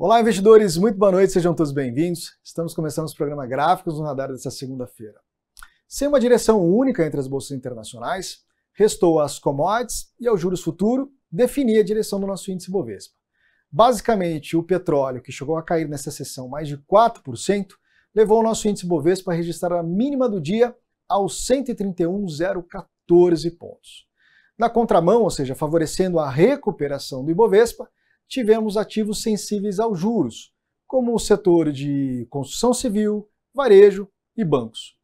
Olá, investidores, muito boa noite, sejam todos bem-vindos. Estamos começando o programa Gráficos no Radar desta segunda-feira. Sem uma direção única entre as bolsas internacionais, restou às commodities e ao juros futuro definir a direção do nosso índice Bovespa. Basicamente, o petróleo, que chegou a cair nessa sessão mais de 4%, levou o nosso índice Bovespa a registrar a mínima do dia aos 131,014 pontos. Na contramão, ou seja, favorecendo a recuperação do Ibovespa, tivemos ativos sensíveis aos juros, como o setor de construção civil, varejo e bancos.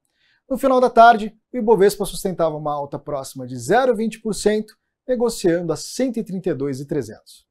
No final da tarde, o Ibovespa sustentava uma alta próxima de 0,20%, negociando a 132,300.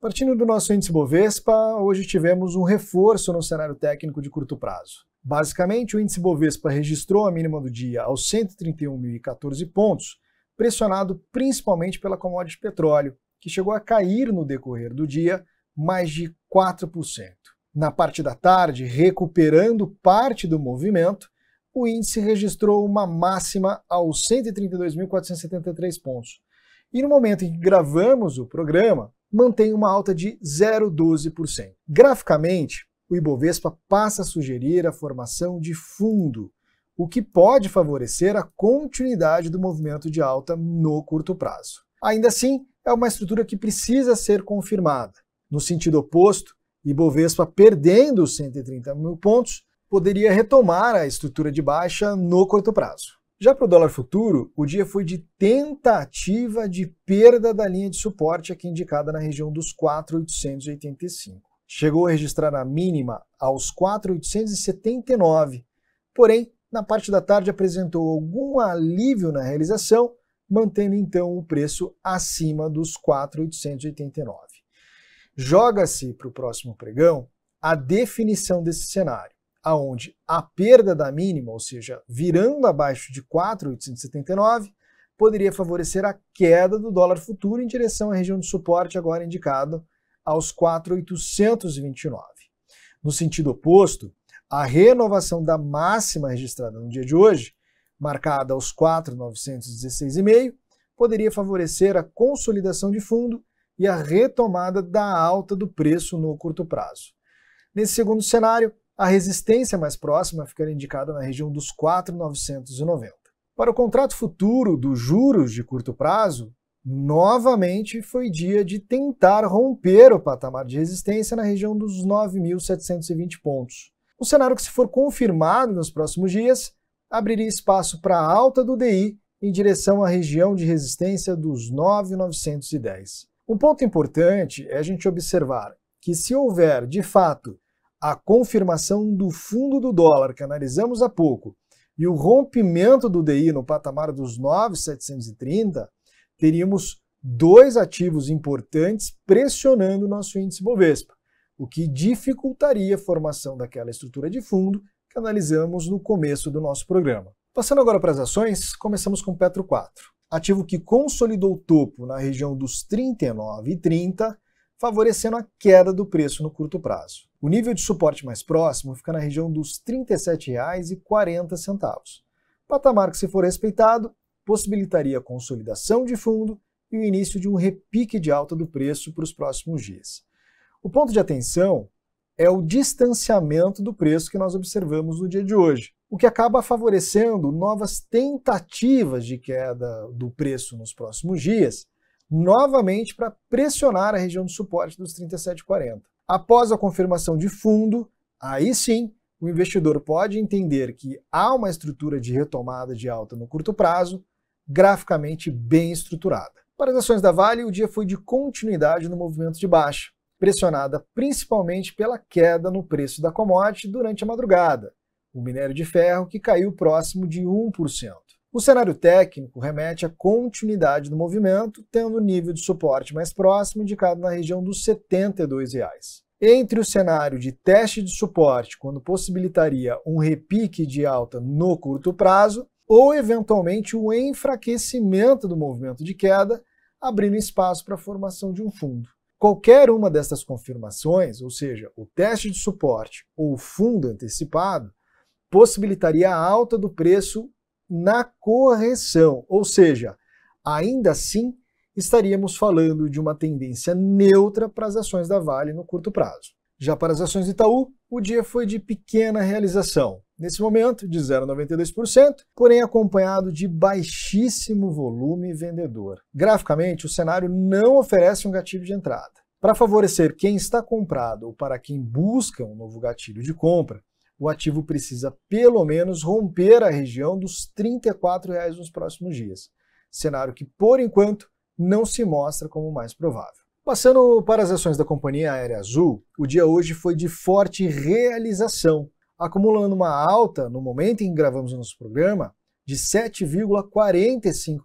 Partindo do nosso índice Bovespa, hoje tivemos um reforço no cenário técnico de curto prazo. Basicamente, o índice Bovespa registrou a mínima do dia aos 131.014 pontos, pressionado principalmente pela commodity petróleo, que chegou a cair no decorrer do dia mais de 4%. Na parte da tarde, recuperando parte do movimento, o índice registrou uma máxima aos 132.473 pontos. E no momento em que gravamos o programa, mantém uma alta de 0,12%. Graficamente, o Ibovespa passa a sugerir a formação de fundo, o que pode favorecer a continuidade do movimento de alta no curto prazo. Ainda assim, é uma estrutura que precisa ser confirmada. No sentido oposto, Ibovespa perdendo os 130 mil pontos poderia retomar a estrutura de baixa no curto prazo. Já para o dólar futuro, o dia foi de tentativa de perda da linha de suporte aqui indicada na região dos 4,885 chegou a registrar a mínima aos 4,879. Porém, na parte da tarde apresentou algum alívio na realização, mantendo então o preço acima dos 4,889. Joga-se para o próximo pregão a definição desse cenário, aonde a perda da mínima, ou seja, virando abaixo de 4,879, poderia favorecer a queda do dólar futuro em direção à região de suporte agora indicado aos 4,829. No sentido oposto, a renovação da máxima registrada no dia de hoje, marcada aos 4,916,5, poderia favorecer a consolidação de fundo e a retomada da alta do preço no curto prazo. Nesse segundo cenário, a resistência mais próxima ficaria indicada na região dos 4,990. Para o contrato futuro dos juros de curto prazo, Novamente foi dia de tentar romper o patamar de resistência na região dos 9.720 pontos. Um cenário que, se for confirmado nos próximos dias, abriria espaço para a alta do DI em direção à região de resistência dos 9.910. Um ponto importante é a gente observar que, se houver de fato a confirmação do fundo do dólar que analisamos há pouco e o rompimento do DI no patamar dos 9,730, teríamos dois ativos importantes pressionando o nosso índice Bovespa, o que dificultaria a formação daquela estrutura de fundo que analisamos no começo do nosso programa. Passando agora para as ações, começamos com Petro 4, ativo que consolidou o topo na região dos 39,30, favorecendo a queda do preço no curto prazo. O nível de suporte mais próximo fica na região dos R$ 37,40, patamar que, se for respeitado, possibilitaria a consolidação de fundo e o início de um repique de alta do preço para os próximos dias. O ponto de atenção é o distanciamento do preço que nós observamos no dia de hoje, o que acaba favorecendo novas tentativas de queda do preço nos próximos dias, novamente para pressionar a região de suporte dos 37,40. Após a confirmação de fundo, aí sim o investidor pode entender que há uma estrutura de retomada de alta no curto prazo, graficamente bem estruturada. Para as ações da Vale, o dia foi de continuidade no movimento de baixa, pressionada principalmente pela queda no preço da commodity durante a madrugada, o minério de ferro que caiu próximo de 1%. O cenário técnico remete à continuidade do movimento, tendo o nível de suporte mais próximo indicado na região dos R$ 72,00. Entre o cenário de teste de suporte, quando possibilitaria um repique de alta no curto prazo, ou eventualmente o enfraquecimento do movimento de queda, abrindo espaço para a formação de um fundo. Qualquer uma dessas confirmações, ou seja, o teste de suporte ou o fundo antecipado, possibilitaria a alta do preço na correção, ou seja, ainda assim estaríamos falando de uma tendência neutra para as ações da Vale no curto prazo. Já para as ações do Itaú, o dia foi de pequena realização nesse momento de 0,92%, porém acompanhado de baixíssimo volume vendedor. Graficamente, o cenário não oferece um gatilho de entrada. Para favorecer quem está comprado ou para quem busca um novo gatilho de compra, o ativo precisa pelo menos romper a região dos R$ 34,00 nos próximos dias, cenário que, por enquanto, não se mostra como mais provável. Passando para as ações da companhia aérea Azul, o dia hoje foi de forte realização, acumulando uma alta no momento em que gravamos o nosso programa de 7,45%.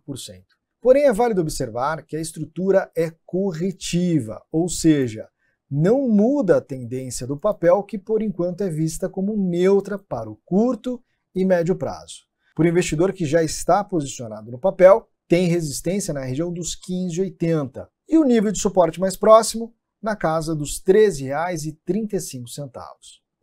Porém, é válido observar que a estrutura é corretiva, ou seja, não muda a tendência do papel, que por enquanto é vista como neutra para o curto e médio prazo. Por investidor que já está posicionado no papel, tem resistência na região dos 15,80 e o nível de suporte mais próximo na casa dos R$ 13,35.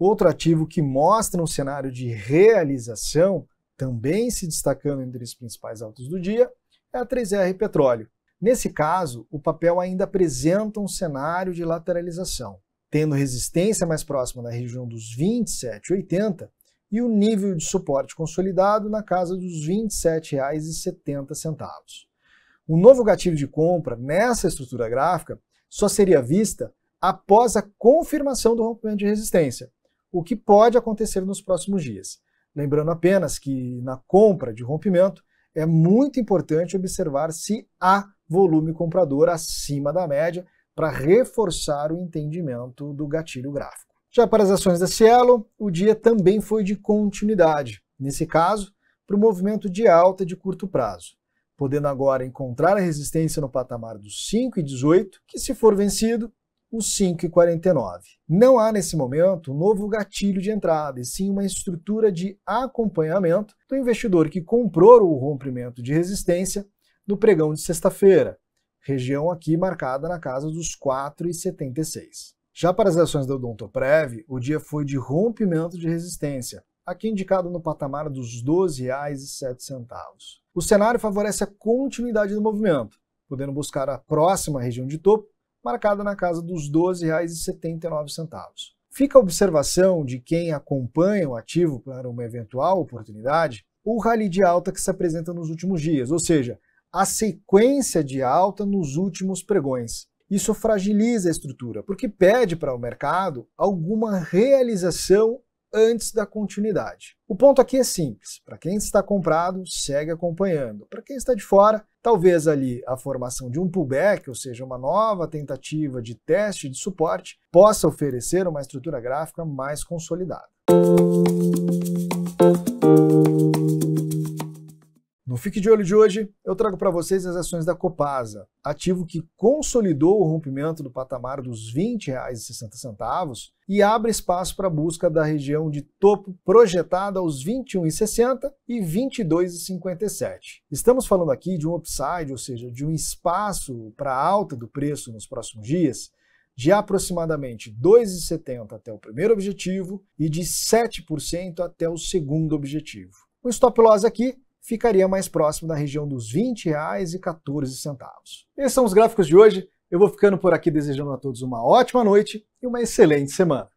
Outro ativo que mostra um cenário de realização, também se destacando entre os principais altos do dia, é a 3R Petróleo. Nesse caso, o papel ainda apresenta um cenário de lateralização, tendo resistência mais próxima na região dos 27,80 e o nível de suporte consolidado na casa dos R$ 27,70. O novo gatilho de compra nessa estrutura gráfica só seria vista após a confirmação do rompimento de resistência, o que pode acontecer nos próximos dias. Lembrando apenas que na compra de rompimento é muito importante observar se há volume comprador acima da média para reforçar o entendimento do gatilho gráfico. Já para as ações da Cielo, o dia também foi de continuidade, nesse caso, para o movimento de alta de curto prazo, podendo agora encontrar a resistência no patamar dos 5,18, que se for vencido, os 5,49. Não há nesse momento um novo gatilho de entrada, e sim uma estrutura de acompanhamento do investidor que comprou o rompimento de resistência no pregão de sexta-feira, região aqui marcada na casa dos 4,76. Já para as ações da Odontoprev, o dia foi de rompimento de resistência, aqui indicado no patamar dos R$ 12,07. O cenário favorece a continuidade do movimento, podendo buscar a próxima região de topo marcada na casa dos R$ 12,79. Fica a observação de quem acompanha o ativo para uma eventual oportunidade o rally de alta que se apresenta nos últimos dias, ou seja, a sequência de alta nos últimos pregões. Isso fragiliza a estrutura, porque pede para o mercado alguma realização antes da continuidade. O ponto aqui é simples: para quem está comprado, segue acompanhando, para quem está de fora, Talvez ali a formação de um pullback, ou seja, uma nova tentativa de teste de suporte, possa oferecer uma estrutura gráfica mais consolidada. Fique de olho de hoje, eu trago para vocês as ações da Copasa, ativo que consolidou o rompimento do patamar dos R$ 20,60 e abre espaço para a busca da região de topo projetada aos R$ 21,60 e R$ 22,57. Estamos falando aqui de um upside, ou seja, de um espaço para alta do preço nos próximos dias, de aproximadamente 2,70 até o primeiro objetivo e de 7% até o segundo objetivo. O stop loss aqui ficaria mais próximo da região dos R$ 20,14. Esses são os gráficos de hoje. Eu vou ficando por aqui desejando a todos uma ótima noite e uma excelente semana.